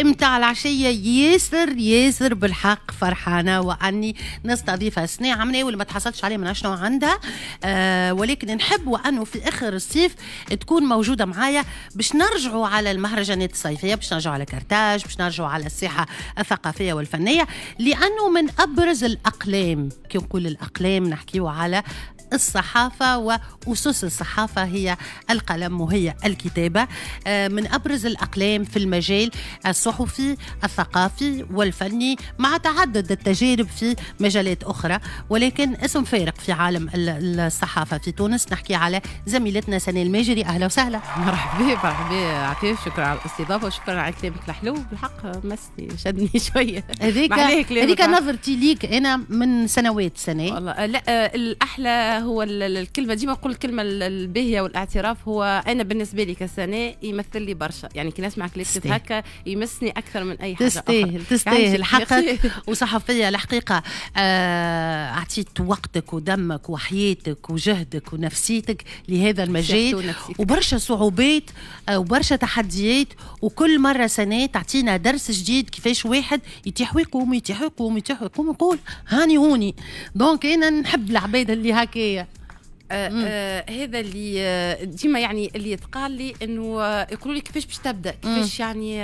امتع العشيه ياسر ياسر بالحق فرحانه واني نستضيفها سنه عمنا واللي ما تحصلتش عليها من شنو عندها آه ولكن نحب وانه في اخر الصيف تكون موجوده معايا باش نرجعوا على المهرجانات الصيفيه باش نرجعوا على كرتاج باش نرجعوا على الساحه الثقافيه والفنيه لانه من ابرز الاقلام كي نقول الاقلام نحكيو على الصحافة وأسس الصحافة هي القلم وهي الكتابة آه، من أبرز الأقلام في المجال الصحفي الثقافي والفني مع تعدد التجارب في مجالات أخرى ولكن اسم فارق في عالم الصحافة في تونس نحكي على زميلتنا سنة الماجري أهلا وسهلا مرحبا مرحبا عفيف شكرا على الاستضافة وشكرا على كلامك الحلو بالحق مسني شدني شوية هذيك هذيك نظرتي ليك أنا من سنوات سنة والله لا الأحلى هو الكلمه ديما نقول الكلمه الباهيه والاعتراف هو انا بالنسبه لي كسناء يمثل لي برشا يعني كي نسمع كليب هكا يمسني اكثر من اي حاجه تستاهل تستاهل يعني حقا وصحفيه الحقيقه آه، اعطيت وقتك ودمك وحياتك وجهدك ونفسيتك لهذا المجال وبرشا صعوبات آه، وبرشا تحديات وكل مره سنه تعطينا درس جديد كيفاش واحد يتيح ويقوم يتيح ويقوم يتيح ويقوم يقول هاني هوني دونك انا نحب العباد اللي هكا هي آه، آه، هذا اللي آه، ديما يعني اللي يتقال لي انه يقولوا لي كيفاش باش تبدا كيفاش يعني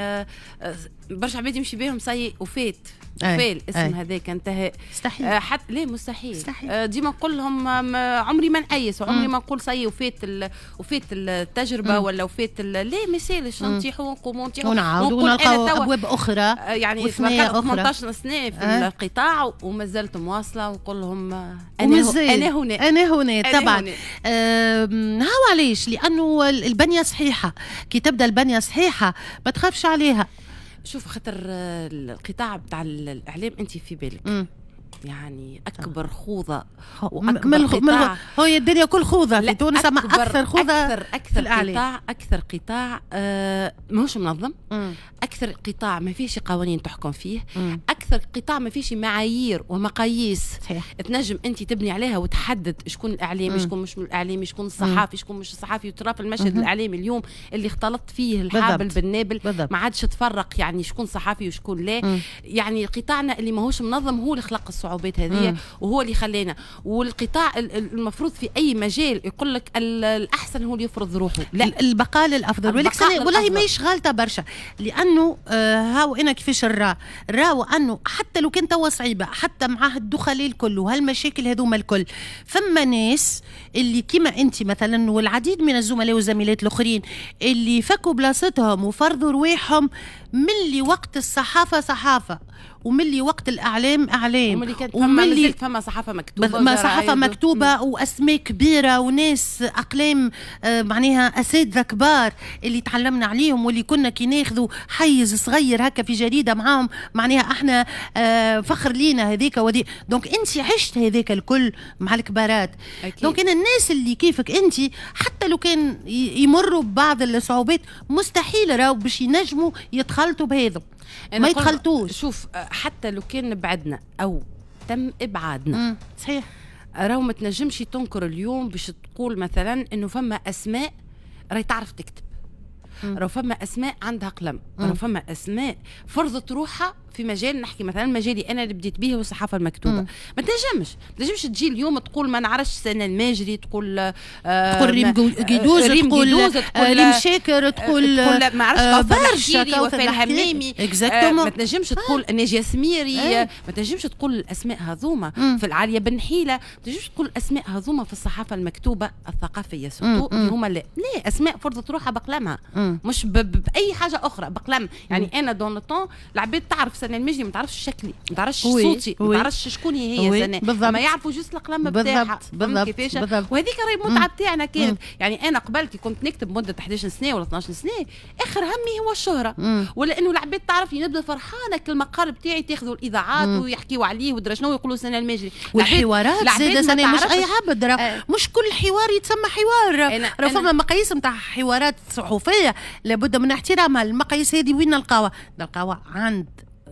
برشا عباد يمشي بهم صاي وفات فال اسم هذاك انتهى مستحيل آه حتى ليه مستحيل, مستحيل. آه ديما نقول لهم عمري ما نعيس وعمري ما نقول صاي وفات ال... وفات التجربه مم. ولا وفات ال... ليه ما يسالش نطيحوا ونقوموا نطيحوا ونعاودوا ونلقاو ابواب اخرى آه يعني 18 سنه في آه. القطاع وما زلت مواصله ونقول لهم آه، انا انا هنا انا هنا طبعا هاو نعم، علاش لانه البنيه صحيحه كي تبدا البنيه صحيحه ما تخافش عليها شوف خاطر آه، القطاع بتاع الاعلام انت في بالك م. يعني اكبر خوضه واكبر من قطاع هي الدنيا كل خوضه في تونس ما اكثر خوضه اكثر اكثر في قطاع اكثر قطاع آه ماهوش منظم مم. اكثر قطاع ما فيش قوانين تحكم فيه مم. اكثر قطاع ما فيش معايير ومقاييس صحيح. تنجم انت تبني عليها وتحدد شكون الاعلامي شكون مش الاعلامي شكون الصحافي شكون مش الصحافي وترى المشهد مم. الاعلامي اليوم اللي اختلطت فيه الحابل بالضبط. بالنابل ما عادش تفرق يعني شكون صحافي وشكون لا يعني قطاعنا اللي ماهوش منظم هو اللي خلق الصعوبات هذه وهو اللي خلانا والقطاع المفروض في اي مجال يقول لك الاحسن هو اللي يفرض روحه لا البقاء للافضل ولكن والله ماهيش غالطه برشا لانه آه هاو انا كيفاش الرا راهو انه حتى لو كان توا صعيبه حتى معاه الدخل الكل وهالمشاكل هذوما الكل فما ناس اللي كيما انت مثلا والعديد من الزملاء والزميلات الاخرين اللي فكوا بلاصتهم وفرضوا رواحهم ملي وقت الصحافه صحافه وملي وقت الاعلام اعلام وملي كانت فما صحافه مكتوبه ما صحافه مكتوبه واسماء كبيره وناس اقلام آه، معناها اساتذه كبار اللي تعلمنا عليهم واللي كنا كي ناخذوا حيز صغير هكا في جريده معاهم معناها احنا آه، فخر لينا هذيك ودي دونك انت عشت هذاك الكل مع الكبارات أكيد. دونك انا الناس اللي كيفك انت حتى لو كان يمروا ببعض الصعوبات مستحيل راهو باش ينجموا يتخ يتخلطوا بهذا ما يتخلطوش شوف حتى لو كان بعدنا او تم ابعادنا مم. صحيح راهو ما تنجمش تنكر اليوم باش تقول مثلا انه فما اسماء راهي تعرف تكتب راهو فما اسماء عندها قلم راهو فما اسماء فرضت روحها في مجال نحكي مثلا مجالي انا اللي بديت به والصحافه المكتوبه ما تنجمش ما تنجمش تجي اليوم تقول ما نعرفش سنة الماجري تقول آه تقول ريم قيدوز آه، آه، تقول ريم شاكر آه، تقول ما عرفش برشا وفاء الحمامي ما تنجمش تقول ناجيه سميري ما تنجمش تقول الاسماء هذوما في العاليه بن حيله ما تنجمش تقول الاسماء هذوما في الصحافه المكتوبه الثقافيه سوتو اللي هما لا لا اسماء فرضت روحها بقلمها مش باي حاجه اخرى بقلم يعني انا دون طون العباد تعرف سنان مجدي ما تعرفش شكلي ما تعرفش صوتي ما تعرفش شكون هي سنان بالضبط ما يعرفوا جوست القلم بتاعها بالضبط كيفاش وهذيك راهي المتعه بتاعنا كانت يعني انا قبل كي كنت نكتب مده 11 سنه ولا 12 سنه اخر همي هو الشهره ولا انه العباد تعرف يعني نبدا فرحانه كل المقال بتاعي تاخذوا الاذاعات ويحكيوا عليه ودرا شنو ويقولوا سنان المجري والحوارات زاده سنان مش اي عبد آه. مش كل حوار يتسمى حوار راه فما مقاييس نتاع حوارات صحفيه لابد من احترامها المقاييس هذه وين نلقاوها نلقاوها عند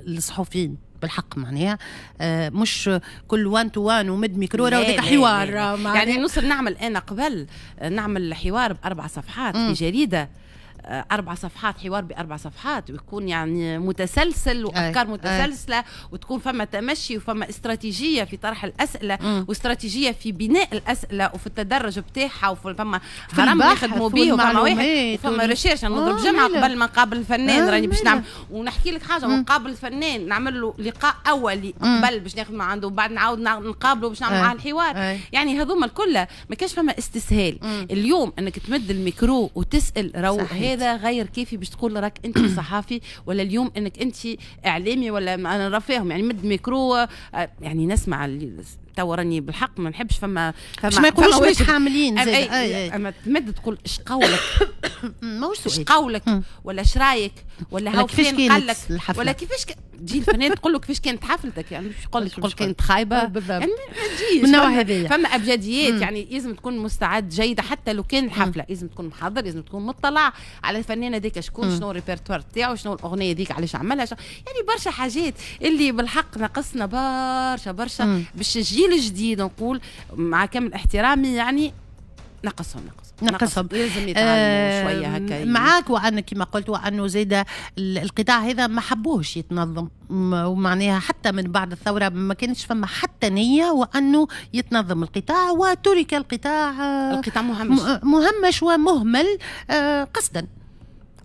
الصحفيين بالحق معناها آه مش كل وان تو وان ومد ميكروره وذاك حوار يعني نوصل نعمل انا قبل نعمل حوار باربع صفحات في جريده آه، اربع صفحات حوار باربع صفحات ويكون يعني متسلسل وافكار متسلسله وتكون فما تمشي وفما استراتيجيه في طرح الاسئله واستراتيجيه في بناء الاسئله وفي التدرج بتاعها وفما هرم يخدموا به وفما واحد وفما ريشيرش يعني نضرب آه، جمعه قبل ما نقابل الفنان راني باش آه، نعمل ونحكي لك حاجه ونقابل الفنان نعمل له لقاء اولي قبل باش ناخذ من عنده وبعد نعاود نقابله باش نعمل معاه الحوار أي. يعني هذوما الكل ما كانش فما استسهال اليوم انك تمد الميكرو وتسال روح هذا غير كافي باش تقول راك انت صحافي ولا اليوم انك انت اعلامي ولا انا رافاهم يعني مد ميكرو يعني نسمع توا راني بالحق ما نحبش فما فما ما يقولوش مش حاملين زي أي أي أي. اما تمد تقول اش قولك ماهوش سؤال اش قولك ولا اش رايك ولا هاو كيفاش كانت الحفله ولا كيفاش تجي الفنان تقول له كيفاش كانت حفلتك يعني مش يقول لك تقول كانت خايبه آه، بالضبط يعني من النوع هذايا فما ابجديات يعني لازم تكون مستعد جيده حتى لو كان الحفله لازم تكون محضر لازم تكون مطلع على الفنان هذاك شكون شنو الريبرتوار تاعو شنو الاغنيه هذيك علاش عملها يعني برشا حاجات اللي بالحق نقصنا برشا برشا باش الجيل الجديد نقول مع كامل احترامي يعني نقصهم نقص نقصهم لازم يتعلموا شويه هكا إيه. معاك وعن كما قلت وانه زاد القطاع هذا ما حبوهش يتنظم ومعناها حتى من بعد الثوره ما كانش فما حتى نيه وانه يتنظم القطاع وترك القطاع آه، القطاع مهمش مهمش ومهمل آه، قصدا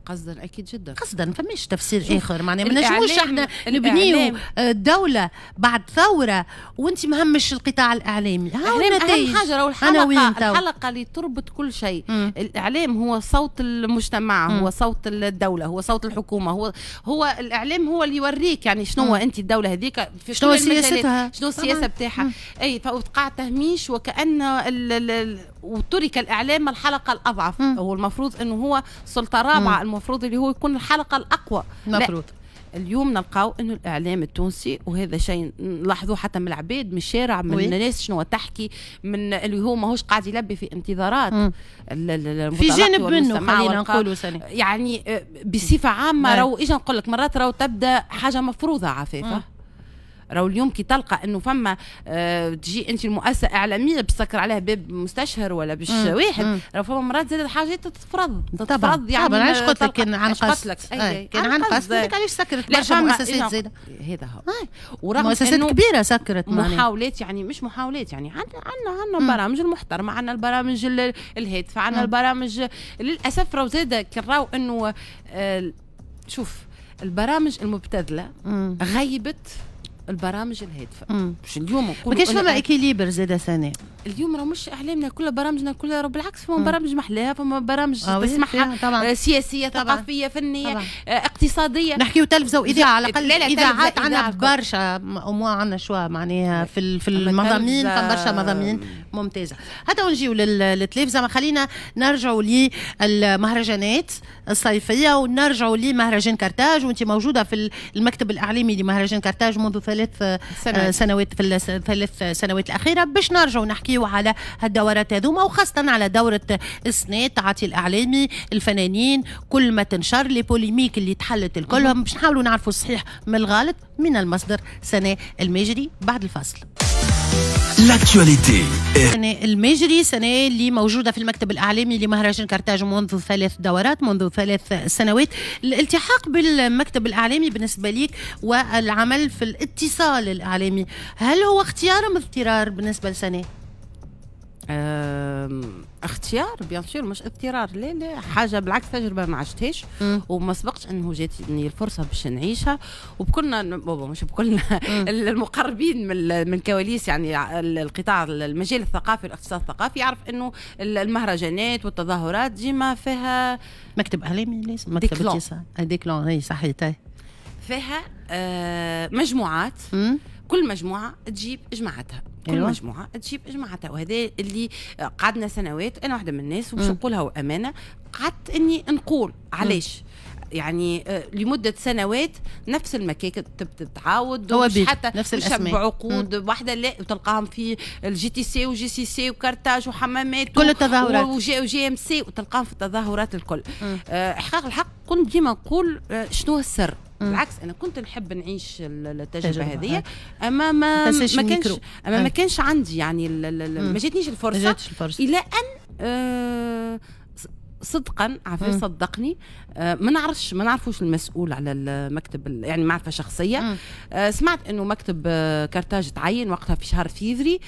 قصدا اكيد جدا قصدا فماش تفسير اخر معناها ما نجموش احنا نبنيو دوله بعد ثوره وانت مهمش القطاع الاعلامي اهم حاجه راهو الحلقه الحلقه اللي تربط كل شيء الاعلام هو صوت المجتمع هو صوت الدوله هو صوت الحكومه هو هو الاعلام هو اللي يوريك يعني شنو انت الدوله هذيك في شنو سياستها شنو السياسه بتاعها اي فقاع تهميش وكان وترك الاعلام الحلقه الاضعف هو المفروض انه هو سلطه رابعه المفروض اللي هو يكون الحلقه الاقوى المفروض اليوم نلقاو انه الاعلام التونسي وهذا شيء نلاحظوه حتى من العباد من الشارع من وي. الناس شنو تحكي من اللي هو ماهوش قاعد يلبي في انتظارات في جانب منه خلينا نقولوا يعني آه، بصفه عامه نعم. راهو ايش نقول لك مرات راهو تبدا حاجه مفروضه مم. راهو اليوم كي تلقى انه فما آه تجي انت المؤسسه اعلاميه باش تسكر عليها باب مستشهر ولا باش واحد راهو فما مرات زاد الحاجات تتفرض تتفرض يعني طبعا علاش قلت لك كان عن قصد كان عن قصد علاش سكرت برشا مؤسسات زاده هذا هو ورغم مؤسسات كبيره سكرت محاولات يعني مش محاولات يعني عندنا عندنا برامج المحترمه عندنا البرامج الهادفه عندنا البرامج للاسف راهو زاد كان راهو انه آه، شوف البرامج المبتذله غيبت البرامج الهادفه مش اليوم ما كانش فما اكيليبر زاده ثاني اليوم راه مش احلامنا كل برامجنا كلها بالعكس فما برامج محلاها فما برامج آه، تسمعها آه، سياسيه ثقافيه فنيه طبعا. آه، اقتصاديه نحكيو تلفزه واذاعه على الاقل اذاعات عندنا برشا اموا عندنا شوا معناها في في المضامين فما برشا مضامين ممتازه هذا ونجيو للتلفزه ما خلينا نرجعوا للمهرجانات الصيفيه ونرجعوا لمهرجان كارتاج وانت موجوده في المكتب الاعلامي لمهرجان كارتاج منذ ثلاث ثلاث آه، سنوات, في الثلاث سنوات الاخيره باش نرجعوا نحكيو على هالدورات هذوما وخاصه على دوره السنه تعطي الاعلامي الفنانين كل ما تنشر لي بوليميك اللي تحلت الكلهم باش نحاولوا نعرفوا الصحيح من الغلط من المصدر سنه المجري بعد الفصل L'actualité. المجري سنة اللي موجودة في المكتب الأعلامي لمهرجان كارتاج منذ ثلاث دورات منذ ثلاث سنوات الالتحاق بالمكتب الأعلامي بالنسبة ليك والعمل في الاتصال الإعلامي هل هو اختيار أم اضطرار بالنسبة لسنة؟ اختيار بيان سور مش اضطرار لا لا حاجه بالعكس تجربه ما عشتهاش وما سبقش انه جاتني الفرصه باش نعيشها وبكلنا بابا مش بكلنا المقربين من من كواليس يعني القطاع المجال الثقافي الاقتصاد الثقافي يعرف انه المهرجانات والتظاهرات ديما فيها مكتب اعلامي لازم مكتب ديكلون آه، ديكلون صحيت فيها آه، مجموعات كل مجموعه تجيب جماعتها كل أيوة. مجموعه تجيب مجموعتها وهذا اللي قعدنا سنوات انا واحده من الناس وباش نقولها وامانه قعدت اني نقول علاش يعني آه، لمده سنوات نفس المكاكه تتعاود هو حتى نفس الاسماء بعقود واحده لا وتلقاهم في الجي تي سي وجي سي سي وكارتاج وحمامات كل التظاهرات وجي, وجي ام سي وتلقاهم في التظاهرات الكل آه حقيقه الحق كنت ديما نقول آه، شنو السر بالعكس انا كنت نحب نعيش التجربه هذه اما ما ما كانش اما ما كانش عندي يعني ما جاتنيش الفرصه ما جاتش الفرصه الى ان آه، صدقا عفوا صدقني آه، ما نعرفش ما نعرفوش المسؤول على المكتب يعني معرفه شخصيه آه، سمعت انه مكتب كارتاج تعين وقتها في شهر فيفري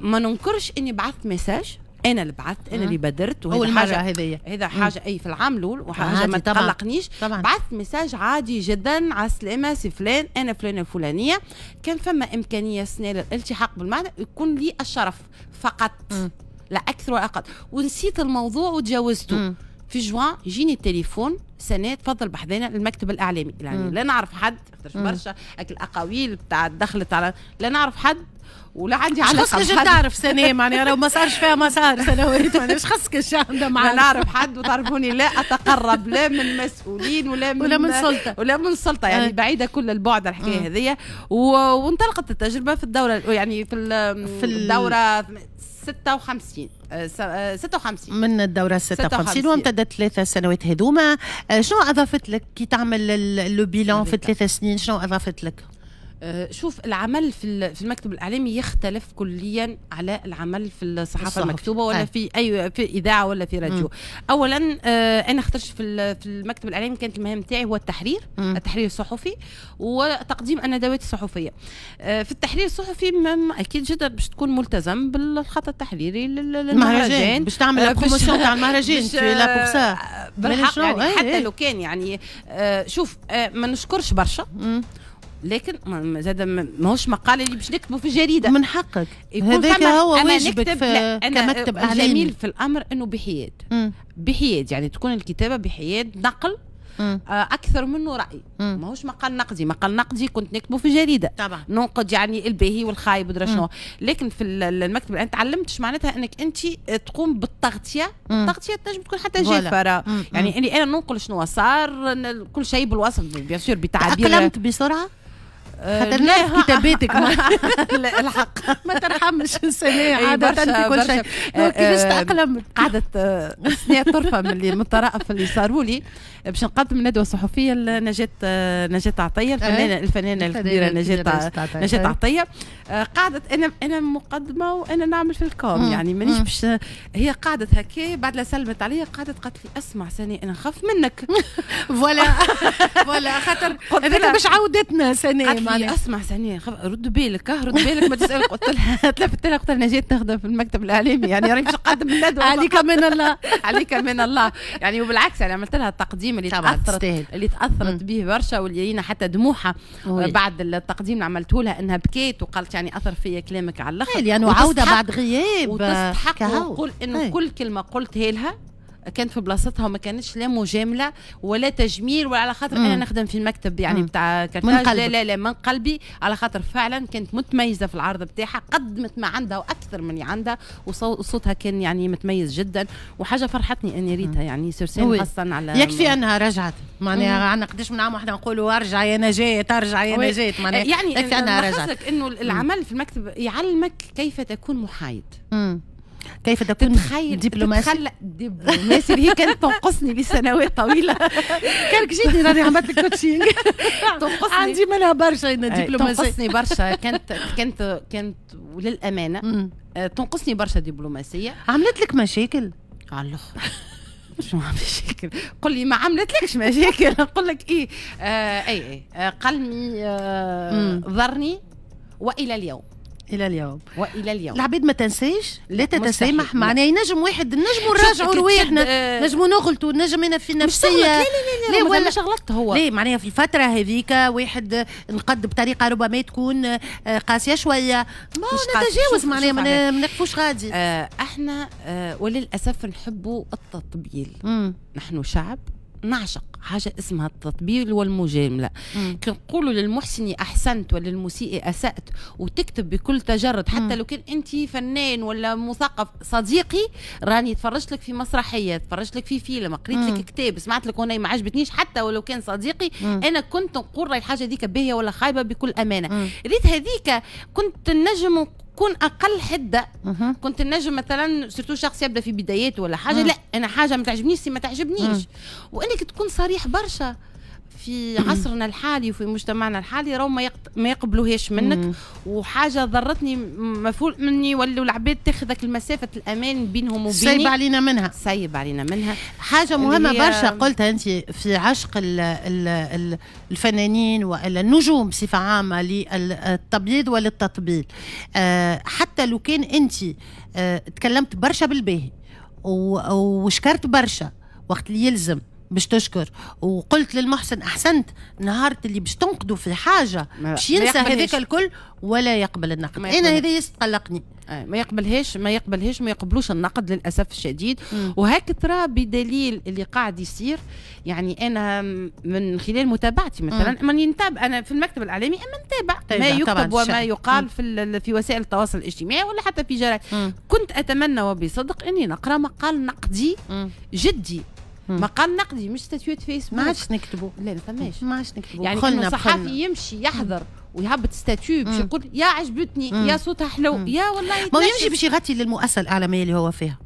ما ننكرش اني بعثت مساج انا اللي بعثت انا اللي بدرت اول مره هذيا هذا حاجه اي في العام الاول وحاجه ما تقلقنيش بعثت ميساج عادي جدا على السلامه سي فلان انا فلانه الفلانيه كان فما امكانيه سنه الالتحاق بالمعنى يكون لي الشرف فقط مم. لا اكثر ولا اقل ونسيت الموضوع وتجاوزته في جوان يجيني التليفون سنه تفضل بحذانا المكتب الاعلامي يعني لا نعرف حد برشا الاقاويل بتاع دخلت على لا نعرف حد ولا عندي علاقه خصك شخص تعرف سنه معناها لو ما صارش فيها ما صار سنوات معناها مش خصك اش عندها معنا نعرف حد وتعرفوني لا اتقرب لا من مسؤولين ولا من ولا من سلطه ولا من سلطه يعني أه. بعيده كل البعد الحكايه هذيا وانطلقت التجربه في الدوره يعني في في الدوره 56 56 آه، آه، من الدورة 56 وامتدت ثلاثة سنوات هذوما Euh, شنو اضافت لك كي تعمل لو بيلون في ثلاث سنين شنو اضافت لك؟ آه، شوف العمل في في المكتب الاعلامي يختلف كليا على العمل في الصحافه الصحف. المكتوبه ولا آه. في اي في اذاعه ولا في راديو م. اولا آه، انا اخترت في في المكتب الاعلامي كانت المهام تاعي هو التحرير م. التحرير الصحفي وتقديم الندوات الصحفيه في التحرير الصحفي اكيد جدا باش تكون ملتزم بالخط التحريري للمهرجان باش تعمل البروموسيون تاع المهرجان في لابوكسا بالحق يعني إيه. حتى لو كان يعني شوف ما نشكرش برشا م. لكن زاد ماهوش مقال اللي باش نكتبه في الجريده من حقك هذاك هو واجبك كمكتب اعلامي أه، الجميل في الامر انه بحياد بحياد يعني تكون الكتابه بحياد نقل أه، اكثر منه راي ماهوش مقال نقدي مقال نقدي كنت نكتبه في جريده طبعا ننقد يعني الباهي والخايب ودرا شنو لكن في المكتب أنت تعلمتش معناتها انك انت أه، تقوم بالتغطيه التغطيه تنجم تكون حتى جافره يعني اني انا ننقل شنو صار كل شيء بالوصف بيان سور بتعبير تاقلمت بسرعه آه، خاطر ناس كتاباتك ما الحق ما ترحمش سنة عادة في كل شيء آه، كيفاش آه، تاقلم قعدت سنة طرفة من اللي من الطرائف اللي صاروا لي باش نقدم ندوة صحفية لنجاة نجاة عطية إيه؟ الفنانة الفنانة الكبيرة نجاة نجاة عطية قعدت أنا أنا مقدمة وأنا نعمل في الكوم يعني مانيش باش هي قعدت هكا بعد لا سلمت عليا قعدت قالت لي اسمع سني أنا نخاف منك فوالا فوالا خاطر هذاك باش عودتنا سني يعني عليه اسمع ثانيه خب... رد بالك رد بالك ما تسال قلت لها تلفت لها قلت لها جيت تخدم في المكتب الاعلامي يعني راني قادم من الندوه عليك من الله عليك من الله يعني وبالعكس يعني عملت لها التقديم اللي تاثرت اللي تاثرت به برشا واللي حتى دموعها بعد التقديم اللي عملته لها انها بكيت وقالت يعني اثر فيا كلامك على الاخر لانه يعني عوده بعد غياب وتستحق وقول انه كل كلمه قلتها لها كانت في بلاصتها وما كانتش لا مجامله ولا تجميل ولا على خاطر انا نخدم في المكتب يعني بتاع كرتاج لا لا لا من قلبي على خاطر فعلا كانت متميزه في العرض بتاعها قدمت ما عندها واكثر من عندها وصوتها كان يعني متميز جدا وحاجه فرحتني اني ريتها يعني سيرسين خاصه على يكفي انها رجعت معناها عندنا قداش من عام واحنا نقولوا ارجع يا نجاه ترجع يا نجاه معناها يعني يكفي انها رجعت انه العمل في المكتب يعلمك كيف تكون محايد مم. كيف تكون دبلوماسي تتخلق دبلوماسي هي كانت تنقصني لسنوات طويله كانك جيتني راني عملت لك كوتشينج تنقصني عندي منها برشا إيه، دبلوماسي تنقصني برشا كانت كانت كانت وللامانه آه، تنقصني برشا دبلوماسيه عملت لك مشاكل على الاخر شو مشاكل قل لي ما عملت لكش مشاكل نقول لك ايه آه اي اي آه قلمي آه ضرني والى اليوم الى اليوم والى اليوم العباد ما تنساش لا تتسامح معناها ينجم واحد نجم نراجعوا رواحنا آه. نجموا نغلطوا نجم انا في النفسيه لا لا لا لا ولا مش غلطت هو لا معناها في الفتره هذيك واحد نقد بطريقه ربما تكون آه، قاسيه شويه ما نتجاوز معناها ما نقفوش غادي آه، احنا وللاسف نحبوا التطبيل نحن شعب نعشق حاجه اسمها التطبيل والمجامله كي نقولوا للمحسن احسنت وللمسيء اسات وتكتب بكل تجرد حتى لو كان انت فنان ولا مثقف صديقي راني تفرجت لك في مسرحيه تفرجت لك في فيلم قريت لك كتاب سمعت لك هنا ما عجبتنيش حتى ولو كان صديقي مم. انا كنت نقول راي الحاجه هذيك باهيه ولا خايبه بكل امانه ريت هذيك كنت نجم تكون اقل حده كنت النجم مثلا سيرتو شخص يبدا في بداياته ولا حاجه لا انا حاجه ما تعجبنيش ما تعجبنيش وانك تكون صريح برشا في عصرنا الحالي وفي مجتمعنا الحالي راهو ما, يقت... ما يقبلوهاش منك مم. وحاجه ضرتني مفول مني ولو العباد تاخذك المسافه الامان بينهم وبيني سايب علينا منها سايب علينا منها حاجه مهمه برشا قلتها انت في عشق الـ الـ الـ الفنانين والا النجوم بصفه عامه للتبييض وللتطبيل آه، حتى لو كان انت آه، تكلمت برشا بالباهي وشكرت برشا وقت اللي يلزم باش تشكر وقلت للمحسن احسنت نهار اللي باش تنقده في حاجه باش ينسى هذاك الكل ولا يقبل النقد انا هذا يستقلقني آه، ما يقبلهاش ما يقبلهاش ما يقبلوش النقد للاسف الشديد وهك ترى بدليل اللي قاعد يصير يعني انا من خلال متابعتي مثلا ماني نتابع انا في المكتب الاعلامي اما نتابع طيب، ما يكتب وما يقال في في وسائل التواصل الاجتماعي ولا حتى في جرائد كنت اتمنى وبصدق اني نقرا مقال نقدي جدي مقال نقدي مش ستاتيوت فيسبوك ما عادش نكتبوا لا ما فماش ما عادش نكتبوا يعني كل صحفي يمشي يحضر ويهبط ستاتيو باش يقول يا عجبتني يا صوتها حلو يا والله ما يمشي باش يغطي للمؤسسه الاعلاميه اللي هو فيها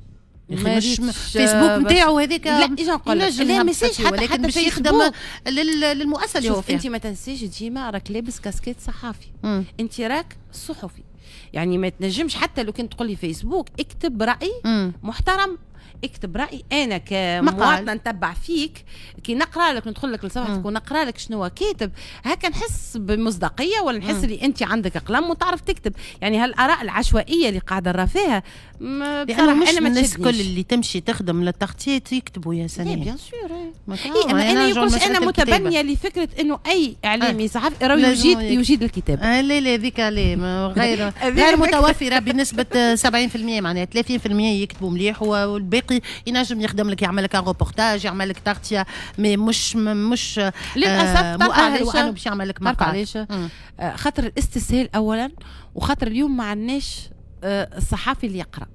مش فيسبوك نتاعو هذاك لا ايش نقول لك لا ما حتى حتى باش يخدم للمؤسسه اللي هو فيها انت ما تنسيش ديما راك لابس كاسكيت صحافي انت راك صحفي يعني ما تنجمش حتى لو كنت تقول لي فيسبوك اكتب راي محترم اكتب راي انا كمواطنه نتبع فيك كي نقرا لك ندخل لك لصفحتك آه. ونقرا لك شنو كاتب هكا نحس بمصداقيه ولا نحس آه. اللي انت عندك قلم وتعرف تكتب يعني هالاراء العشوائيه اللي قاعده نرى فيها انا مش أنا الناس كل اللي تمشي تخدم للتغطيه يكتبوا يا إيه، سلام بيان سور إيه, إيه، انا انا انا متبنيه لفكره انه اي اعلامي آه. صحفي راهو يجيد يجيد الكتاب آه لا لا هذيك غير غير متوفره بنسبه 70% معناها 30% يكتبوا مليح والباقي يعطي ينجم يخدم لك يعمل لك ان روبورتاج يعمل لك تغطيه مي مش مش آه، للاسف مؤهل وانه باش يعمل لك مقال علاش آه، خاطر الاستسهال اولا وخاطر اليوم ما عندناش الصحافي آه، اللي يقرا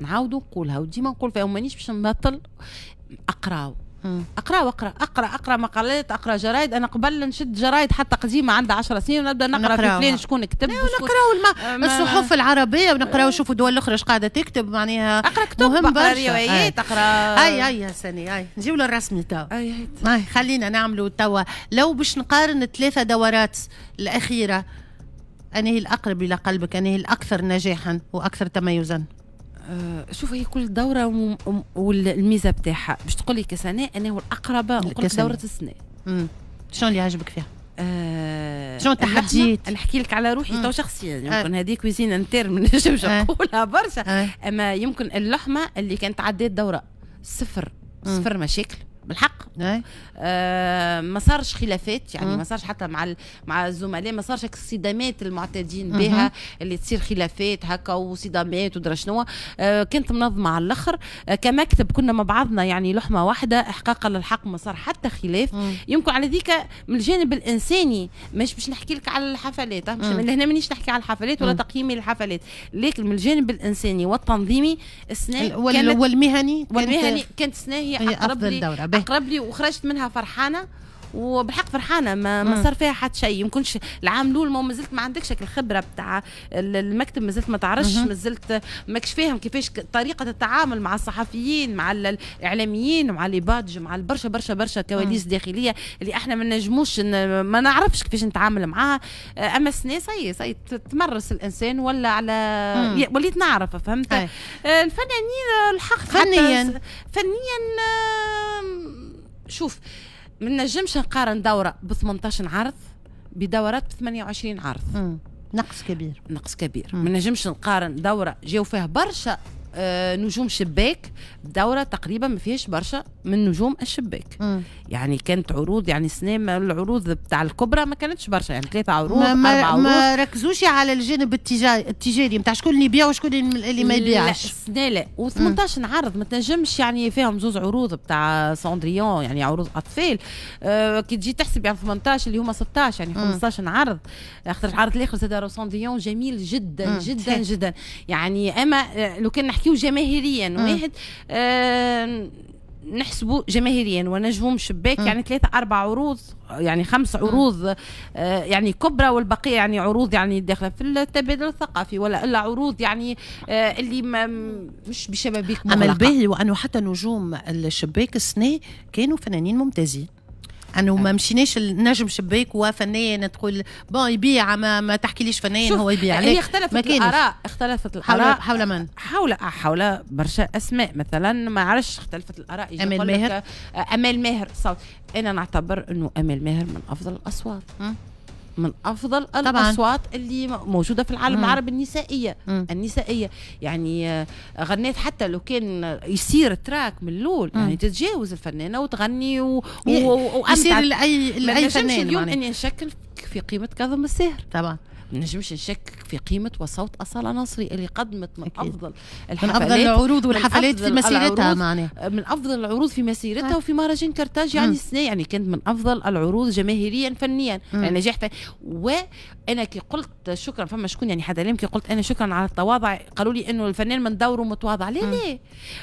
نعاودوا نقولها وديما نقول فيها مانيش باش نبطل اقراو اقرا واقرا اقرا اقرا مقالات اقرا جرايد انا قبل نشد جرايد حتى قديمه عندها 10 سنين ونبدا نقرا في فلان شكون كتب ونقرا الصحف العربيه ونقرا نشوفوا الدول الاخرى اش قاعده تكتب معناها اقرا كتب مهم اقرا روايات اقرا اي اي يا سني اي نجيو للرسمي توا اي اي خلينا نعملوا توا لو باش نقارن ثلاثه دورات الاخيره انهي الاقرب الى قلبك انهي الاكثر نجاحا واكثر تميزا آه، شوف هي كل دوره والميزه بتاعها باش تقول لي كسنه انا هو الاقرب نقول دوره السنه شنو اللي عجبك فيها؟ آه شنو التحديات؟ نحكي لك على روحي تو شخصيا آه. يمكن آه. هذه كويزين انتر ما نجمش نقولها برشا آه. اما يمكن اللحمه اللي كانت عديت دوره صفر صفر مشاكل بالحق أي. آه ما صارش خلافات يعني ما صارش حتى مع مع الزملاء ما صارش الصدامات المعتادين بها اللي تصير خلافات هكا وصدامات ودرا شنو آه كانت منظمه على الاخر آه كمكتب كنا مع بعضنا يعني لحمه واحده احقاقا للحق ما صار حتى خلاف يمكن على ذيك من الجانب الانساني مش باش نحكي لك على الحفلات مش من هنا مانيش نحكي على الحفلات ولا تقييمي للحفلات لكن من الجانب الانساني والتنظيمي السنه وال والمهني والمهني كانت سنه هي اقرب لي اقرب لي وخرجت منها فرحانه وبالحق فرحانه ما, ما صار فيها حتى شيء يمكنش العام الاول ما زلت ما عندكش الخبره بتاع المكتب ما زلت ما تعرفش ما زلت ماكش فاهم كيفاش طريقه التعامل مع الصحفيين مع الاعلاميين مع ليبادج مع برشا برشا برشا كواليس داخليه اللي احنا ما نجموش ما نعرفش كيفاش نتعامل معاها اما السنه سي سي تمرس الانسان ولا على وليت نعرف فهمت أي. الفنانين آه، الحق فنيا فنيا شوف ما نجمش نقارن دوره ب 18 عرض بدورات ب 28 عرض مم. نقص كبير نقص كبير ما نجمش نقارن دوره جاو فيها برشا آه، نجوم شباك دوره تقريبا ما فيهاش برشا من نجوم الشباك م. يعني كانت عروض يعني سنة العروض بتاع الكبرى ما كانتش برشا يعني ثلاثه عروض ما اربع عروض ما ركزوش على الجانب التجاري بتاع شكون اللي يبيع وشكون اللي ما يبيعش سنة لا و18 عرض ما تنجمش يعني فيهم زوز عروض بتاع سوندريون يعني عروض اطفال أه كي تجي تحسب يعني 18 اللي هما 16 يعني 15 عرض خاطر العرض الاخر زاد سوندريون جميل جدا م. جدا جدا يعني اما آه، لو كان نحكي نحكيو جماهيريا واحد آه، نحسبوا جماهيريا ونجم شباك يعني ثلاثة أربع عروض يعني خمس عروض آه، يعني كبرى والبقية يعني عروض يعني داخلة في التبادل الثقافي ولا إلا عروض يعني آه، اللي ما مش بشبابيك مغلقة أما الباهي وأنه حتى نجوم الشباك السنة كانوا فنانين ممتازين انه ما أه. مشيناش النجم شباك وفنان تقول بون يبيع ما, ما تحكي ليش فنان هو يبيع هي اختلفت ما الاراء اختلفت الاراء حول, حول من؟ حول حول برشا اسماء مثلا ما عرفش اختلفت الاراء امال ماهر آه، امال ماهر صوت انا نعتبر انه امال ماهر من افضل الاصوات م? من افضل طبعاً. الاصوات اللي موجوده في العالم مم. العربي النسائيه مم. النسائيه يعني آه، غنيت حتى لو كان يصير تراك من الاول يعني تتجاوز الفنانه وتغني و... و... وامتع يصير لاي لاي فنان اليوم اني نشكل في قيمه كاظم الساهر طبعا ما نجمش نشكك في قيمه وصوت اصاله نصري اللي قدمت من أكيد. افضل الحفلات من افضل العروض والحفلات في مسيرتها معناها من افضل العروض في مسيرتها وفي مهرجان كرتاج يعني السنه يعني كانت من افضل العروض جماهيريا فنيا يعني نجاح وانا كي قلت شكرا فما شكون يعني حدا كي قلت انا شكرا على التواضع قالوا لي انه الفنان من دوره متواضع لا لا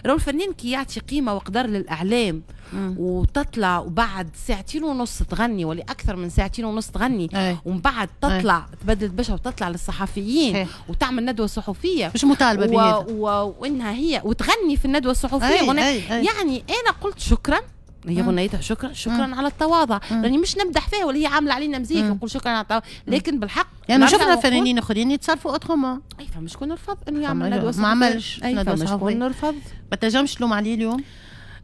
لو الفنان كي يعطي قيمه وقدر للاعلام وتطلع وبعد ساعتين ونص تغني ولا اكثر من ساعتين ونص تغني ومن بعد تطلع تبدل تكبشها وتطلع للصحفيين هي. وتعمل ندوه صحفية مش مطالبة و... و... وانها هي وتغني في الندوة الصحفية أي أي أي. يعني انا قلت شكرا هي غنيتها شكرا شكرا مم. على التواضع راني مش نمدح فيها ولا هي عامله علينا مزيك نقول شكرا على التواضع لكن بالحق يعني شفنا فنانين اخرين يتصرفوا اوترومون اي فما شكون رفض انه يعمل ندوه ما عملش ندوه صحفيه ما تنجمش تلوم عليه اليوم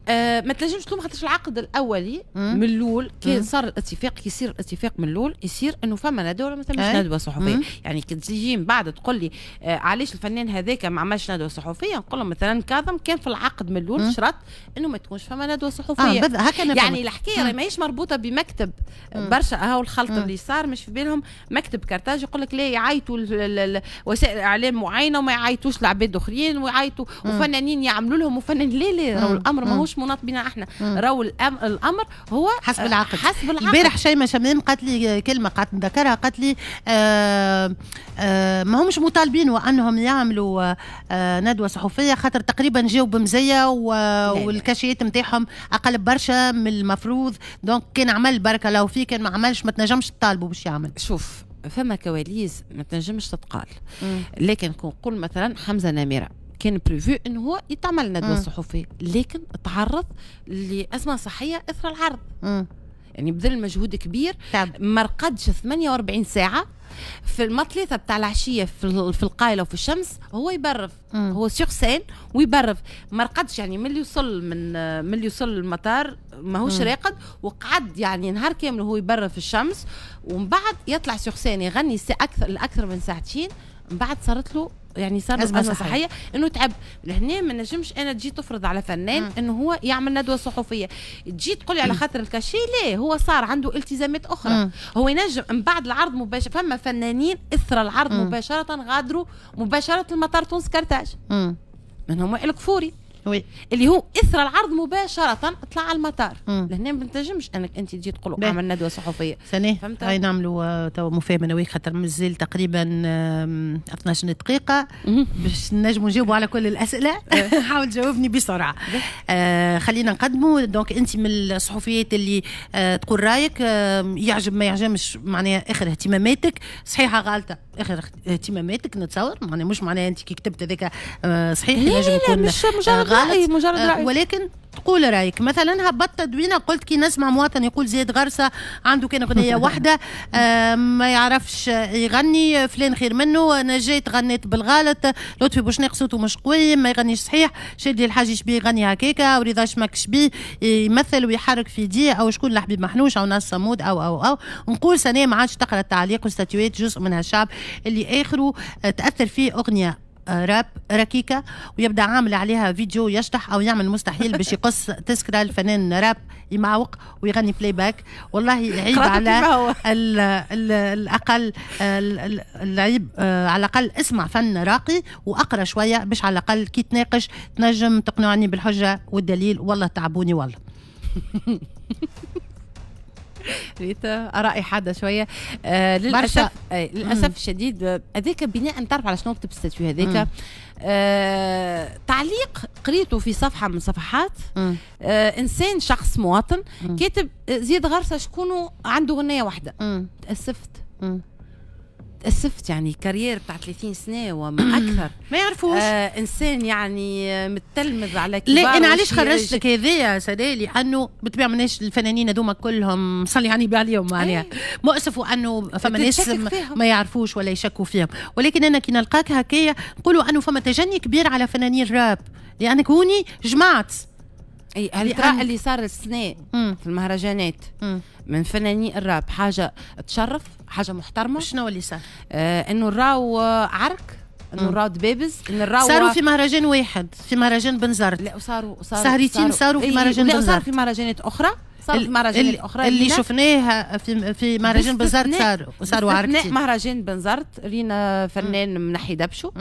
آه ما تنجمش تلوم خاطرش العقد الاولي من الاول كي صار الاتفاق يصير الاتفاق من الاول يصير انه فما ندوه ولا ما ثمش ندوه صحفيه يعني كي تجي من بعد تقول لي آه علاش الفنان هذاك ما عملش ندوه صحفيه نقول له مثلا كاظم كان في العقد من الاول شرط انه ما تكونش فما ندوه صحفيه آه يعني الحكايه راهي ماهيش مربوطه بمكتب برشا هاو الخلط اللي صار مش في بالهم مكتب كارتاج يقول لك لا يعيطوا وسائل الاعلام معينه وما يعيطوش لعباد اخرين ويعيطوا وفنانين يعملوا لهم وفنانين لا لا الامر ماهوش مش مناط بنا احنا راهو الامر هو حسب آه، العقد حسب العقد البارح شيماء شمام قالت لي كلمه قالت نذكرها قالت لي آه آه ما همش مطالبين وانهم يعملوا آه ندوه صحفيه خاطر تقريبا جاوا بمزيه والكاشيات نتاعهم اقل برشا من المفروض دونك كان عمل بركه لو فيه كان ما عملش ما تنجمش تطالبوا باش يعمل شوف فما كواليس ما تنجمش تتقال لكن كون نقول مثلا حمزه نميره كان بريفو انه هو يتعمل الندوه صحفيه لكن تعرض لازمه صحيه اثر العرض م. يعني بذل مجهود كبير طب. ما رقدش 48 ساعه في الما بتاع العشية في, في القايلة وفي الشمس هو يبرف مم. هو سين ويبرف ما رقدش يعني من اللي يوصل من من اللي يوصل المطار ماهوش راقد وقعد يعني نهار كامل هو يبرف في الشمس ومن بعد يطلع سين يغني اكثر لاكثر من ساعتين من بعد صارت له يعني صار ازمه صحيه, صحية. انه تعب لهنا ما نجمش انا تجي تفرض على فنان انه هو يعمل ندوه صحفيه تجي تقول لي على خاطر الكاشي لا هو صار عنده التزامات اخرى مم. هو ينجم من بعد العرض مباشر فما فنانين اثر العرض مم. مباشره غادروا مباشره المطار تونس كرتاج منهم وائل كفوري وي. اللي هو اثر العرض مباشره طلع على المطار لهنا ما تنجمش انك انت تجي تقول اعمل ندوه صحفيه سنه فهمت هاي نعملوا آه، تو مفاهمه انا وياك خاطر مازال تقريبا 12 دقيقه باش نجموا نجاوبوا على كل الاسئله حاول تجاوبني بسرعه آه خلينا نقدموا دونك انت من الصحفيات اللي آه تقول رايك آه يعجب ما يعجبش معناها اخر اهتماماتك صحيحه غلطه اخر اهتماماتك نتصور معناها مش معناها انت كي كتبت هذاك آه صحيح لا لا, لا مش مجرد آه، غلط رأي مجرد آه، رأي ولكن تقول رايك مثلا هبطت تدوينه قلت كي نسمع مواطن يقول زيد غرسه عنده كان اغنيه واحده ما يعرفش يغني فلان خير منه انا جيت غنيت بالغلط لطفي بوشناق صوته مش قوي ما يغنيش صحيح شادي الحاج شبي يغني هكاكا ورضا شمك شبي يمثل ويحرك في دي او شكون الحبيب محنوش او ناس صمود او او او نقول سنه ما عادش تقرا التعليق وستاتويت جزء من الشعب اللي اخره تاثر فيه اغنيه راب ركيكه ويبدا عامل عليها فيديو يشطح او يعمل مستحيل باش يقص تذكره الفنان راب يمعوق ويغني بلاي باك والله عيب على الاقل العيب آه، على الاقل اسمع فن راقي واقرا شويه باش على الاقل كي تناقش تنجم تقنعني بالحجه والدليل والله تعبوني والله ريتا رأي حاده شويه آه للاسف آه للاسف الشديد آه، هذاك بناء تعرف على شنو كتب الستاتيو هذاك آه تعليق قريته في صفحه من صفحات آه انسان شخص مواطن كاتب آه، زيد غرسه شكونه عنده غنيه واحده تاسفت تاسفت يعني كارير بتاع 30 سنه وما اكثر ما يعرفوش آه انسان يعني متلمذ على كبار لا انا علاش خرجت لك هذايا يا سداي لانه بالطبيعه ماناش الفنانين هذوما كلهم صلي على يعني النبي عليهم معناها إيه. مؤسف انه فما ناس ما يعرفوش ولا يشكوا فيهم ولكن انا كي نلقاك هكايا نقولوا انه فما تجني كبير على فنانين الراب لانك هوني جمعت اي هالطراء يعني اللي صار السنة في المهرجانات من فناني الراب حاجة تشرف حاجة محترمة شنو اللي صار؟ آه انه الراو عرك انه الراو دبابز ان الراو صاروا في مهرجان واحد في مهرجان بنزرت لا وصاروا صاروا سهرتين صاروا في مهرجان بنزرت لا وصاروا في مهرجانات اخرى صار في مهرجان اخرى اللي شفناها في في مهرجان بنزرت صاروا وصاروا عركتين مهرجان بنزرت رينا فنان من ناحيه دبشو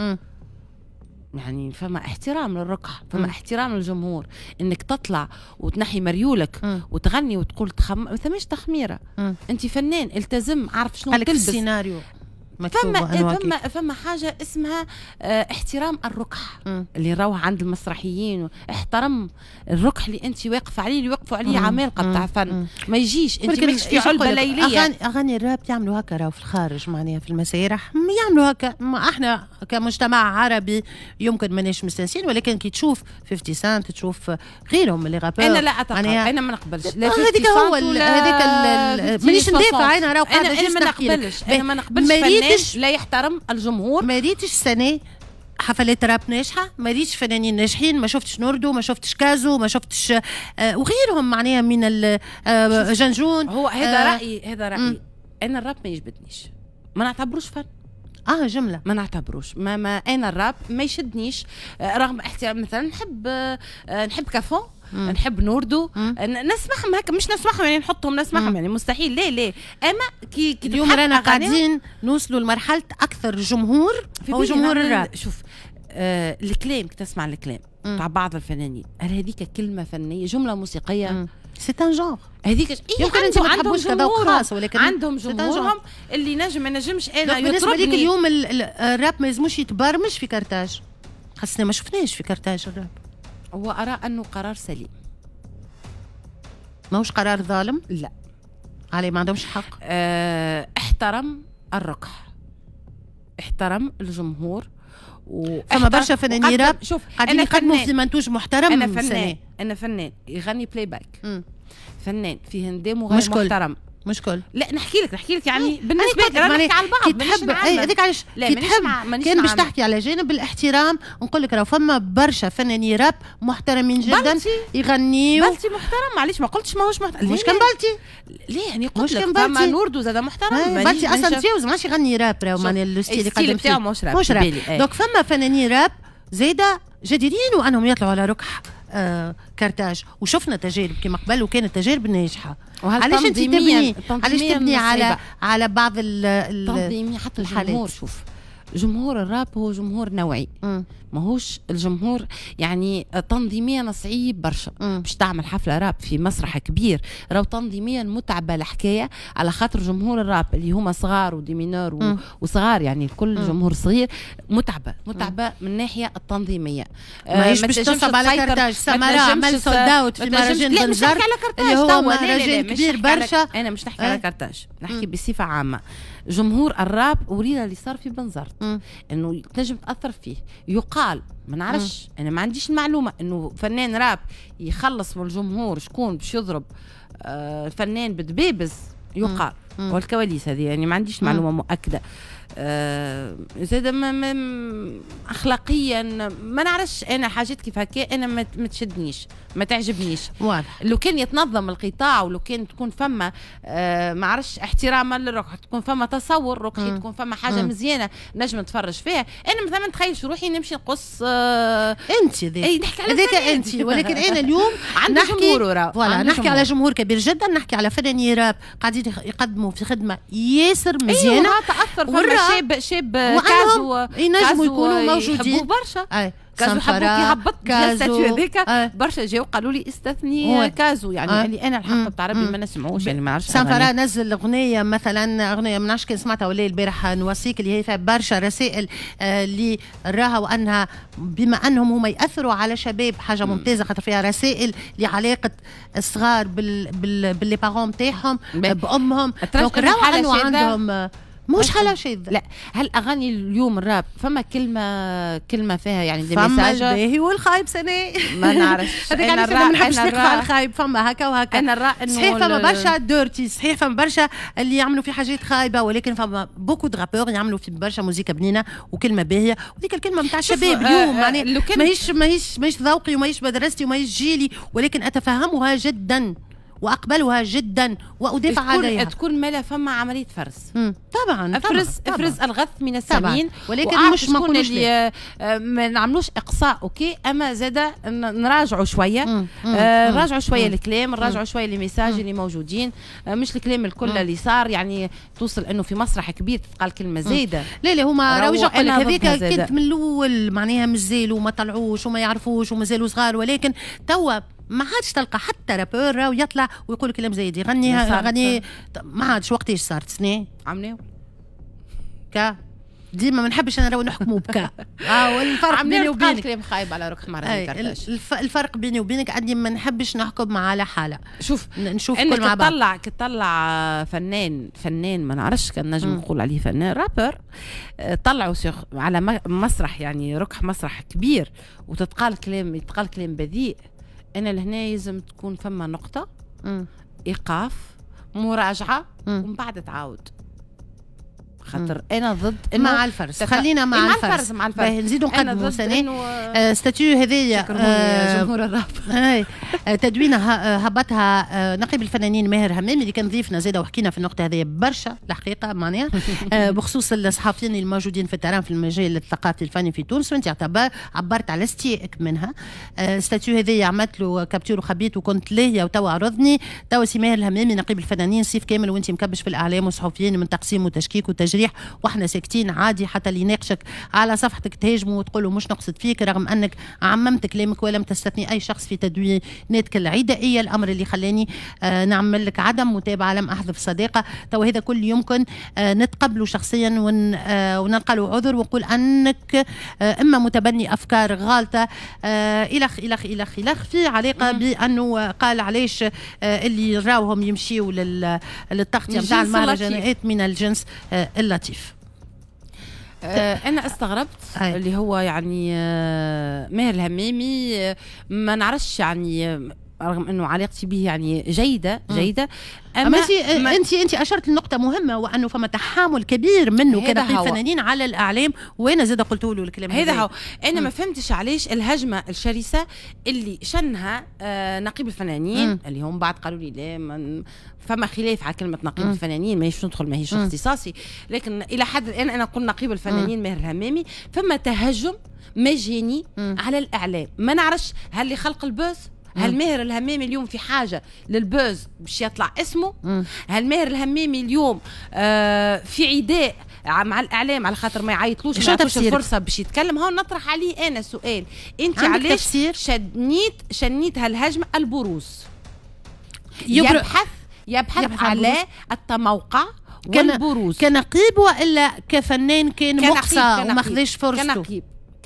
يعني فما احترام للرقعة فما م. احترام للجمهور انك تطلع وتنحي مريولك م. وتغني وتقول تخم ما تخميره م. انت فنان التزم عارف شنو تلبس السيناريو فما فما فما حاجة اسمها آه، احترام الركح م. اللي راهو عند المسرحيين احترم الركح اللي أنت واقفة عليه اللي وقفوا عليه عمالقة بتاع فن ما يجيش أنت ماكش في علبة ليلية أغاني, أغاني الراب يعملوا هكا راهو في الخارج معناها في المسارح يعملوا هكا احنا كمجتمع عربي يمكن ماناش مستانسين ولكن كي تشوف 50 سنت تشوف غيرهم اللي غابوا انا لا اتقبل يعني انا ما نقبلش لا آه، هذيك هو هذيك مانيش ندافع انا راهو قاعده انا ما نقبلش انا ما نقبلش ريتش لا يحترم الجمهور ما ريتش سنه حفلات راب ناجحه ما ريتش فنانين ناجحين ما شفتش نوردو ما شفتش كازو ما شفتش آه وغيرهم معناها من آه، جنجون هو هذا آه رايي هذا رايي انا الراب ما يجبدنيش ما نعتبروش فن اه جمله ما نعتبروش ما, ما انا الراب ما يشدنيش آه، رغم احترام مثلا نحب آه، نحب كافون مم. نحب نوردو نسمعهم هكا مش نسمعهم يعني نحطهم نسمعهم يعني مستحيل ليه ليه اما كي كي اليوم رانا قاعدين نوصلوا لمرحله اكثر جمهور هو جمهور الراب شوف آه الكلام كي تسمع الكلام تاع بعض الفنانين هل هذيك كلمه فنيه جمله موسيقيه مم. سي ان جونغ هذيك إيه، يمكن انت ما تحبوش جمهورهم ولكن عندهم جمهورهم اللي نجم ما نجمش انا بالنسبه ليك اليوم الراب ما يلزموش يتبرمج في كرتاج خاصنا ما شفناش في كرتاج الراب وأرى أنه قرار سليم ماهوش قرار ظالم؟ لا علي ما عندهمش حق أه احترم الركح احترم الجمهور و فما برشا فنانين راب شوف قاعدين يقدموا في منتوج محترم انا فنان سنة. انا فنان يغني بلاي باك م. فنان فيه ندم وغير مش محترم مش كل لا نحكي لك نحكي لك يعني بالنسبه طيب، لك انا نحكي على البعض تحب هذيك علاش كي تحب كان باش تحكي على جانب الاحترام نقول لك راه فما برشا فنانين راب محترمين جدا يغنيوا بلتي محترم معليش ما قلتش ماهوش محترم مش كان بلتي ليه يعني قلت لك فما نوردو زاد محترم بلتي اصلا تجاوز ماشي يغني راب راهو معناها الستيل إيه، اللي قدم مش راب مش راب إيه. دونك فما فنانين راب زايده جديرين وانهم يطلعوا على ركح آه، كارتاج وشفنا تجارب كما قبل وكانت تجارب ناجحه علاش انت تبني علاش تبني على على بعض ال حتى الجمهور شوف جمهور الراب هو جمهور نوعي م. ماهوش الجمهور يعني تنظيميا صعيب برشا باش تعمل حفله راب في مسرح كبير راهو تنظيميا متعبه الحكايه على خاطر جمهور الراب اللي هما صغار ودي مينور و... وصغار يعني الكل جمهور صغير متعبه متعبه من الناحيه التنظيميه آه، ماهيش باش تصعب على كرتاج سمراء عمل سولد اوت في مهرجان بنزرت اللي هو مهرجان كبير برشا انا مش نحكي على آه. كرتاج نحكي بصفه عامه جمهور الراب ورينا اللي صار في بنزرت انه تنجم تاثر فيه يقال قال ما نعرفش انا ما عنديش المعلومه انه فنان راب يخلص من الجمهور شكون باش يضرب آه، الفنان بدبابز يقال والكواليس هذه يعني ما عنديش معلومه مؤكده آه، زاد اخلاقيا ما نعرفش انا حاجات كيف هكا انا ما تشدنيش ما تعجبنيش واضح لو كان يتنظم القطاع ولو كان تكون فما آه، ما عرفش احتراما للروح تكون فما تصور ركحي تكون فما حاجه مزيانه نجم نتفرج فيها انا مثلا ما نتخيلش روحي نمشي نقص آه، انت ذاك انت ولكن انا اليوم عندي جمهور فوالا نحكي على جمهور كبير جدا نحكي على فنانين راب قاعدين يقدموا في خدمه ياسر مزيانه أيوة تاثر شاب شاب كازو ينجموا يكونوا موجودين برشا كازو حبوك يهبط كازو هذاك برشا جاو قالوا لي استثني كازو يعني اللي انا الحق ربي ما نسمعوش يعني ما نعرفش سانفرا نزل اغنيه مثلا اغنيه ما نعرفش كان سمعتها ولا البارح نواسيك اللي هي فيها برشا رسائل آه، اللي راها وانها بما انهم هما ياثروا على شباب حاجه ممتازه خاطر فيها رسائل لعلاقه الصغار باللي بارون نتاعهم بامهم دونك راهو عندهم مش حلا شيء لا هل اغاني اليوم الراب فما كلمه كلمه فيها يعني دي فما الباهي والخايب سنة ما نعرفش هذيك انا ما نحبش نقطع الخايب فما هكا وهكا انا الرا صحيح فما برشا ديرتي صحيح فما برشا اللي يعملوا في حاجات خايبه ولكن فما بوكو درابور يعملوا في برشا موسيقى بنينه وكلمه باهيه وديك الكلمه نتاع الشباب آه، اليوم يعني ماهيش ماهيش ماهيش ذوقي وماهيش مدرستي وماهيش جيلي ولكن اتفهمها جدا واقبلها جدا وادافع عليها تكون لا فما عمليه فرز طبعا افرز طبعاً. افرز الغث من السمين ولكن مش ما نكونش آه، ما نعملوش اقصاء اوكي اما زاد نراجعوا شويه مم. مم. آه شويه الكلام نراجعوا شويه لي ميساج اللي موجودين آه مش الكلام الكل اللي صار يعني توصل انه في مسرح كبير تتقال كلمه زايده لا لا هما راهو نقول لك هذيك كانت من الاول معناها مش زالوا وما طلعوش وما يعرفوش وما زالوا صغار ولكن توا ما عادش تلقى حتى رابور راهو يطلع ويقول كلام زي دي غني غني ما عادش وقتاش صارت سنين عمناو كا ديما ما نحبش انا راهو نحكموا بكا اه الفرق بيني وبينك كلام خايب على روحك مره الفرق بيني وبينك عندي ما نحبش نحكم على حاله شوف نشوف كل مع بعض تطلع تطلع فنان فنان ما نعرفش كان نجم نقول عليه فنان رابر آه، طلعوا على مسرح يعني ركح مسرح كبير وتتقال كلام يتقال كلام بذيء انا لهنا لازم تكون فما نقطه م. ايقاف مراجعه ومن بعد تعاود خاطر انا ضد مع الفرز خلينا مع, الفرس الفرز. مع الفرز باهي نزيدوا نقدموا سنه آه، ستاتيو هذايا آه، جمهور الراب آه، تدوينه هبطها نقيب الفنانين ماهر همام اللي كان ضيفنا زيد وحكينا في النقطه هذه برشا الحقيقه معناها بخصوص الصحفيين الموجودين في الترام في المجال الثقافي الفني في تونس وانت عبرت على استيائك منها ستاتيو هذايا عملت له كابتور وخبيت وكنت ليا وتوا عرضني توا سي ماهر الهمامي نقيب الفنانين سيف كامل وانت مكبش في الاعلام والصحفيين من تقسيم وتشكيك وتجريب تصريح واحنا ساكتين عادي حتى اللي يناقشك على صفحتك تهاجمه وتقول له مش نقصد فيك رغم انك عممت كلامك ولم تستثني اي شخص في تدويناتك العدائيه الامر اللي خلاني آه، نعمل لك عدم متابعه لم احذف صداقه تو هذا كل يمكن آه، نتقبله شخصيا آه، ونلقى له عذر ونقول انك اما متبني افكار غالطه الخ الخ الخ الخ في علاقه بانه قال علاش اللي راوهم يمشيوا للتغطيه نتاع المهرجانات من الجنس لطيف آه، انا استغربت أي. آه. اللي هو يعني آه، ماهر الهمامي ما نعرفش يعني رغم انه علاقتي به يعني جيده جيده آه، اما آه، انت انت اشرت لنقطه مهمه وانه فما تحامل كبير منه كنقيب الفنانين على الاعلام وانا زاد قلت له الكلام هذا هو انا ما فهمتش علاش الهجمه الشرسه اللي شنها آه نقيب الفنانين م. اللي هم بعد قالوا لي لا فما خلاف على كلمه نقيب م. الفنانين ماهيش ندخل ماهيش اختصاصي لكن الى حد الان انا نقول نقيب الفنانين ماهر الهمامي فما تهجم مجاني على الاعلام ما نعرفش هل اللي خلق البث هل ماهر الهمامي اليوم في حاجه للبوز باش يطلع اسمه هل ماهر الهمامي اليوم آه، في عداء مع الاعلام على خاطر ما يعيطلوش ما يعطوش الفرصه باش يتكلم هون نطرح عليه انا سؤال انت علاش شنيت شنيت هالهجمه البروز يبحث يبحث, يبحث على التموقع والبروز كنقيب والا كفنان كان, كان مقصى وما خذاش فرصته كنقيب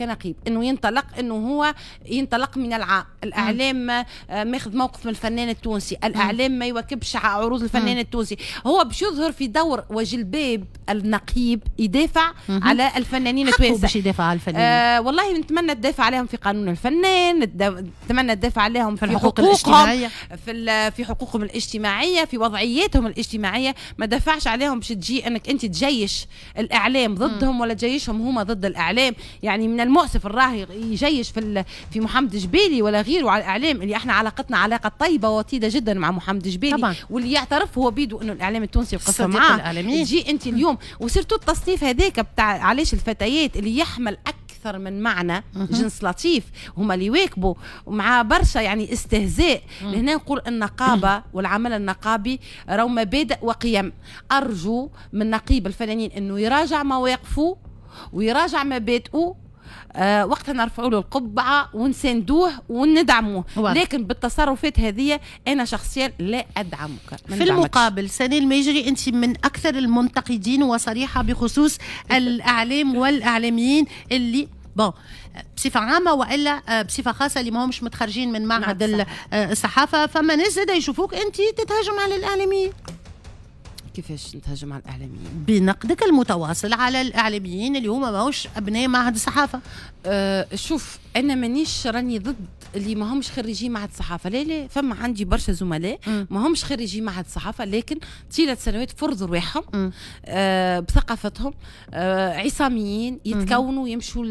كنقيب انه ينطلق انه هو ينطلق من العام الاعلام آه، ماخذ موقف من الفنان التونسي الاعلام ما يواكبش عروض الفنان التونسي هو باش يظهر في دور وجلباب النقيب يدافع على الفنانين التوانسه باش يدافع على الفنانين آه والله نتمنى تدافع عليهم في قانون الفنان نتمنى تدافع عليهم في, في الحقوق الاجتماعيه في في حقوقهم الاجتماعيه في وضعياتهم الاجتماعيه ما دافعش عليهم باش تجي انك انت تجيش الاعلام ضدهم ولا تجيشهم هما ضد الاعلام يعني من المؤسف الراهي يجيش في في محمد جبيلي ولا غيره على الاعلام اللي احنا علاقتنا علاقه طيبه وطيده جدا مع محمد جبيلي طبعا. واللي يعترف هو بيدو انه الاعلام التونسي وقصه معاه تجي انت اليوم وسيرتو التصنيف هذاك بتاع علاش الفتيات اللي يحمل اكثر اكثر من معنى جنس لطيف هما اللي يواكبوا مع برشا يعني استهزاء لهنا نقول النقابه والعمل النقابي راهو مبادئ وقيم ارجو من نقيب الفنانين انه يراجع مواقفه ويراجع مبادئه آه، وقتها نرفعوا له القبعه ونساندوه وندعموه واضح. لكن بالتصرفات هذه انا شخصيا لا ادعمك في المقابل سني المجري انت من اكثر المنتقدين وصريحه بخصوص الاعلام والاعلاميين اللي بون بصفه عامه والا آه، بصفه خاصه اللي ماهمش متخرجين من معهد نعم، آه، الصحافه فما ناس زاده يشوفوك انت تتهاجم على الاعلاميين كيفاش نتهجم على الاعلاميين بنقدك المتواصل على الاعلاميين اللي هما ماهوش ابناء معهد الصحافه أه شوف انا مانيش راني ضد اللي ماهمش خريجين معهد الصحافه لا لا فما عندي برشا زملاء ماهمش خريجين معهد الصحافه لكن طيله سنوات فرضوا رواحهم أه بثقافتهم أه عصاميين يتكونوا يمشوا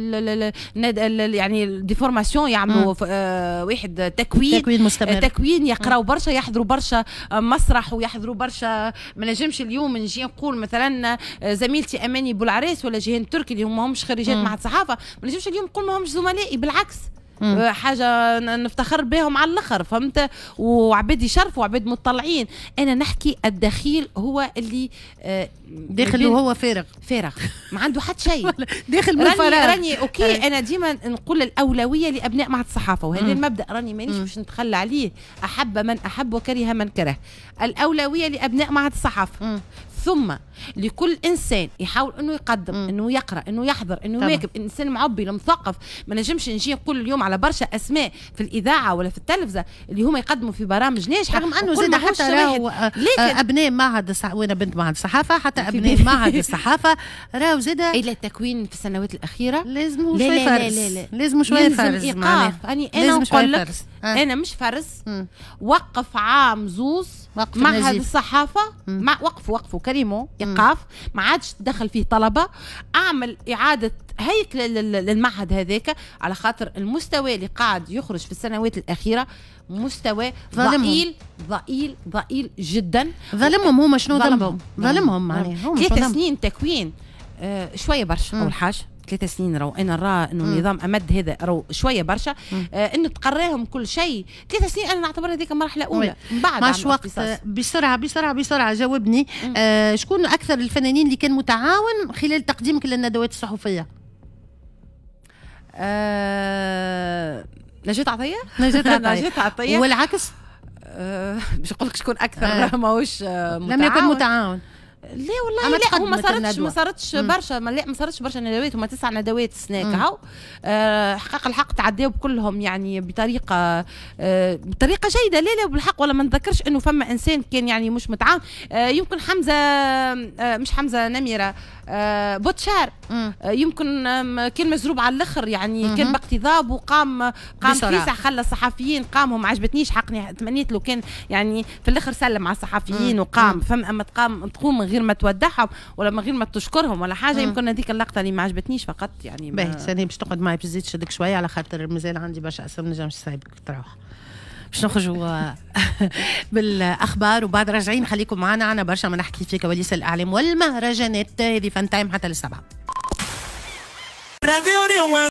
يعني دي فورماسيون يعملوا أه واحد تكوين تكوين مستمر تكوين يقراوا برشا يحضروا برشا مسرح ويحضروا برشا ما نجمش اليوم نجي نقول مثلا آه، زميلتي اماني بولعريس ولا جيهان تركي اللي هم همش خريجات مع الصحافه ما نجمش اليوم نقول ما همش زملائي بالعكس حاجه نفتخر بهم على الاخر فهمت وعباد يشرفوا وعباد مطلعين انا نحكي الدخيل هو اللي آه، داخل وهو فارغ فارغ ما عنده حد شيء داخل من فراغ راني اوكي انا ديما نقول الاولويه لابناء معهد الصحافه وهذا المبدا راني مانيش باش نتخلى عليه احب من احب وكره من كره الاولويه لابناء معهد الصحافه ثم لكل انسان يحاول انه يقدم مم. انه يقرا انه يحضر انه طبعا. يواكب انسان معبي المثقف ما نجمش نجي نقول اليوم على برشا اسماء في الاذاعه ولا في التلفزه اللي هما يقدموا في برامج ناجحه رغم انه زاد حتى راهو آه، آه، ابناء معهد وانا بنت معهد الصحافه حتى ابناء معهد الصحافه راهو زاد الى التكوين في السنوات الاخيره لازم شويه فرز لازم شويه فرز ايقاف انا نقول لك أه. انا مش فرس وقف عام زوز وقف معهد الصحافه مع وقفوا وقفوا كريمو ايقاف ما عادش تدخل فيه طلبه اعمل اعاده هيكله للمعهد هذاك على خاطر المستوى اللي قاعد يخرج في السنوات الاخيره مستوى ضئيل ضئيل ضئيل جدا ظلمهم هما شنو ظلمهم ظلمهم معناها ثلاث سنين تكوين آه شويه برشا اول حاجه ثلاثة سنين رو انا نرى انه النظام امد هذا رو شويه برشا آه انه تقراهم كل شيء ثلاثة سنين انا نعتبرها هذيك مرحله اولى من بعد ماش وقت بسرعه بسرعه بسرعه جاوبني آه شكون اكثر الفنانين اللي كان متعاون خلال تقديمك للندوات الصحفيه آه... نجات عطية نجات عطية نجات عطية والعكس آه، باش نقول لك شكون اكثر آه. ماهوش متعاون آه، لم يكن متعاون لا والله لا هو ما صارتش ما صارتش برشا ما لا ما صارتش برشا ندوات هما تسع ندوات سناك هاو آه، حقق الحق تعداو كلهم يعني بطريقه آه، بطريقه جيده لا لا بالحق ولا ما نذكرش انه فما انسان كان يعني مش متعاون آه، يمكن حمزه مش حمزه نميره آه، بوتشار آه، يمكن كان مزروب على الاخر يعني كان باقتضاب وقام قام فيسع خلى الصحفيين قاموا ما عجبتنيش حقني تمنيت لو كان يعني في الاخر سلم على الصحفيين وقام فما اما تقام تقوم من غير ما تودعهم ولا من غير ما تشكرهم ولا حاجه يمكن هذيك اللقطه اللي ما عجبتنيش فقط يعني باهي سالي باش تقعد معي باش تزيد شدك شويه على خاطر مازال عندي برشا اسئله ما نجمش نسيبك تروح باش نخرجوا آه، بالاخبار وبعد راجعين خليكم معنا عنا برشا ما نحكي في كواليس الاعلام والمهرجانات هذه فان تايم حتى للسبعه